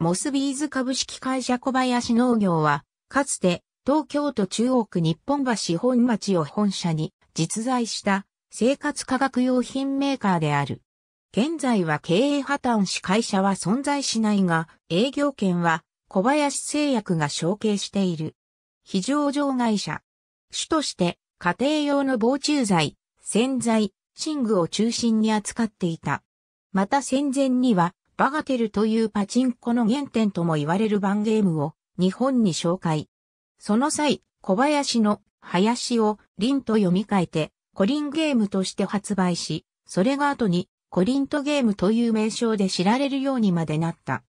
モスビーズ株式会社小林農業は、かつて東京都中央区日本橋本町を本社に実在した生活科学用品メーカーである。現在は経営破綻し会社は存在しないが、営業権は小林製薬が承継している。非常上会社。主として家庭用の防虫剤、洗剤、寝具を中心に扱っていた。また戦前にはバガテルというパチンコの原点とも言われる番ゲームを日本に紹介。その際、小林の林を林と読み替えて、コリンゲームとして発売し、それが後にコリントゲームという名称で知られるようにまでなった。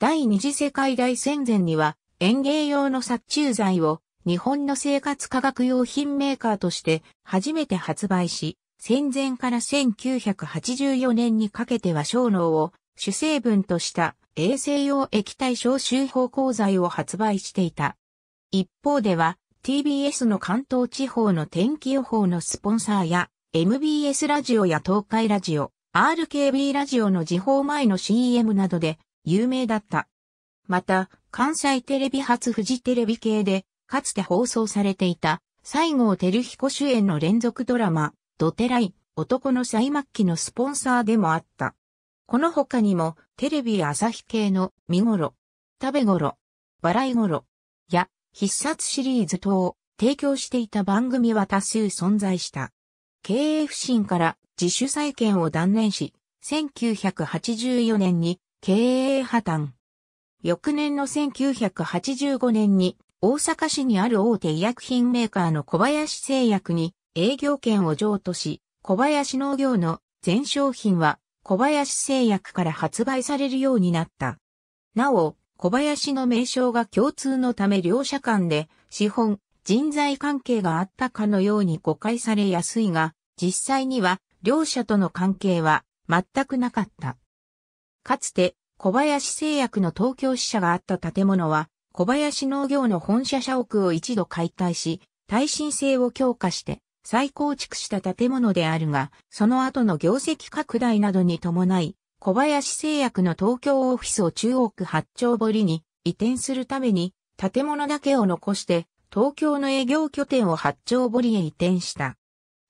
第二次世界大戦前には園芸用の殺虫剤を日本の生活科学用品メーカーとして初めて発売し、戦前から1984年にかけては小脳を主成分とした衛生用液体消臭芳香剤を発売していた。一方では TBS の関東地方の天気予報のスポンサーや MBS ラジオや東海ラジオ、RKB ラジオの時報前の CM などで有名だった。また、関西テレビ初フジテレビ系で、かつて放送されていた、西郷照彦主演の連続ドラマ、ドテライ、男の最末期のスポンサーでもあった。この他にも、テレビ朝日系の見頃、食べ頃、笑い頃、や、必殺シリーズ等を提供していた番組は多数存在した。経営不振から自主再建を断念し、1984年に経営破綻。翌年の1985年に大阪市にある大手医薬品メーカーの小林製薬に営業権を譲渡し、小林農業の全商品は小林製薬から発売されるようになった。なお、小林の名称が共通のため両社間で資本、人材関係があったかのように誤解されやすいが、実際には両社との関係は全くなかった。かつて小林製薬の東京支社があった建物は小林農業の本社社屋を一度解体し、耐震性を強化して再構築した建物であるが、その後の業績拡大などに伴い、小林製薬の東京オフィスを中央区八丁堀に移転するために、建物だけを残して、東京の営業拠点を八丁堀へ移転した。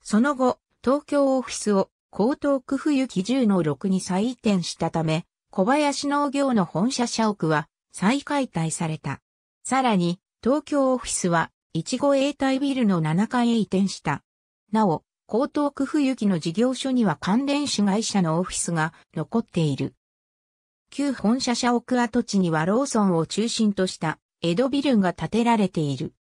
その後、東京オフィスを江東区冬木10の6に再移転したため、小林農業の本社社屋は再解体された。さらに、東京オフィスは一護永代ビルの7階へ移転した。なお、江東区冬木の事業所には関連子会社のオフィスが残っている。旧本社社屋跡地にはローソンを中心とした江戸ビルが建てられている。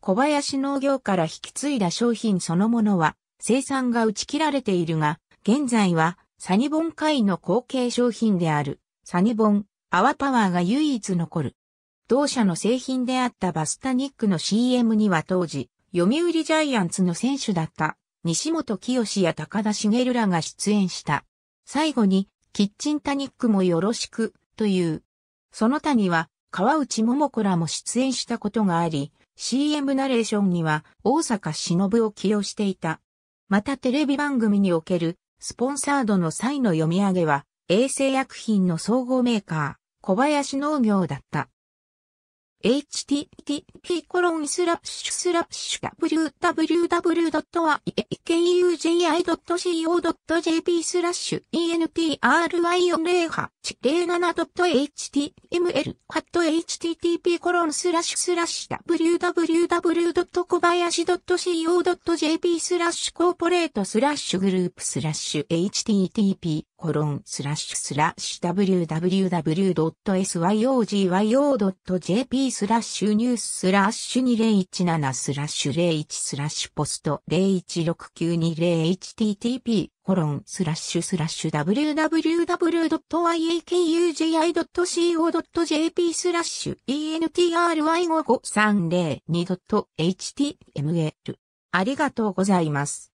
小林農業から引き継いだ商品そのものは生産が打ち切られているが、現在はサニボン会の後継商品であるサニボン、アワパワーが唯一残る。同社の製品であったバスタニックの CM には当時、読売ジャイアンツの選手だった西本清や高田茂らが出演した。最後に、キッチンタニックもよろしく、という。その他には、川内桃子らも出演したことがあり、CM ナレーションには大阪忍を起用していた。またテレビ番組におけるスポンサードの際の読み上げは、衛生薬品の総合メーカー、小林農業だった。http コロンスラッシュスラッシュ w w w i k u j i c o j p スラッシュ e n t r y 4 0 8 0 7 h t m l ハット http コロンスラッシュスラッシュ w w w c o b a y a s h c o j p スラッシュコーポレートスラッシュグループスラッシュ http コロンスラッシュスラッシュ w w w s y o g y o j p スラッシュニューススラッシュッシュに017スラッシュ01スラッシュポスト01692 0http コロンスラッシュスラッシュ www.iakuji.co.jp スラッシュ entry5530 2.html ありがとうございます。